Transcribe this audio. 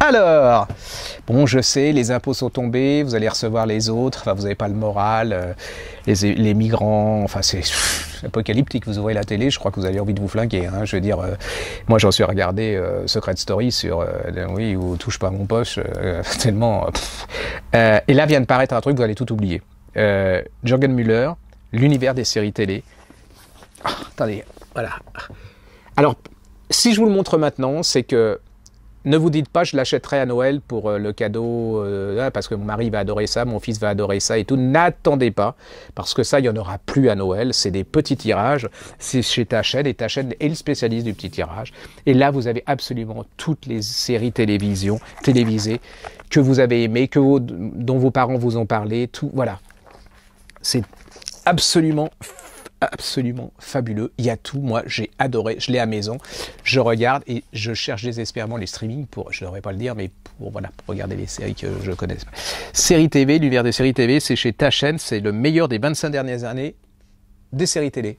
Alors, bon, je sais, les impôts sont tombés, vous allez recevoir les autres, enfin, vous n'avez pas le moral, euh, les, les, migrants, enfin, c'est apocalyptique, vous ouvrez la télé, je crois que vous avez envie de vous flinguer, hein. je veux dire, euh, moi, j'en suis regardé euh, Secret Story sur, ben oui, ou touche pas mon poche, tellement, et là vient de paraître un truc, vous allez tout oublier. Jürgen Müller, l'univers des séries télé. Ah, attendez, voilà. Alors, si je vous le montre maintenant, c'est que ne vous dites pas je l'achèterai à Noël pour euh, le cadeau, euh, ah, parce que mon mari va adorer ça, mon fils va adorer ça et tout. N'attendez pas, parce que ça, il n'y en aura plus à Noël. C'est des petits tirages. C'est chez chaîne, et chaîne est le spécialiste du petit tirage. Et là, vous avez absolument toutes les séries télévision, télévisées que vous avez aimées, que vos, dont vos parents vous ont parlé. Tout, voilà. C'est absolument absolument fabuleux. Il y a tout. Moi, j'ai adoré. Je l'ai à maison. Je regarde et je cherche désespérément les streamings pour, je ne devrais pas le dire, mais pour, voilà, pour regarder les séries que je connais. Série TV, l'univers des séries TV, c'est chez ta chaîne. C'est le meilleur des 25 dernières années des séries télé.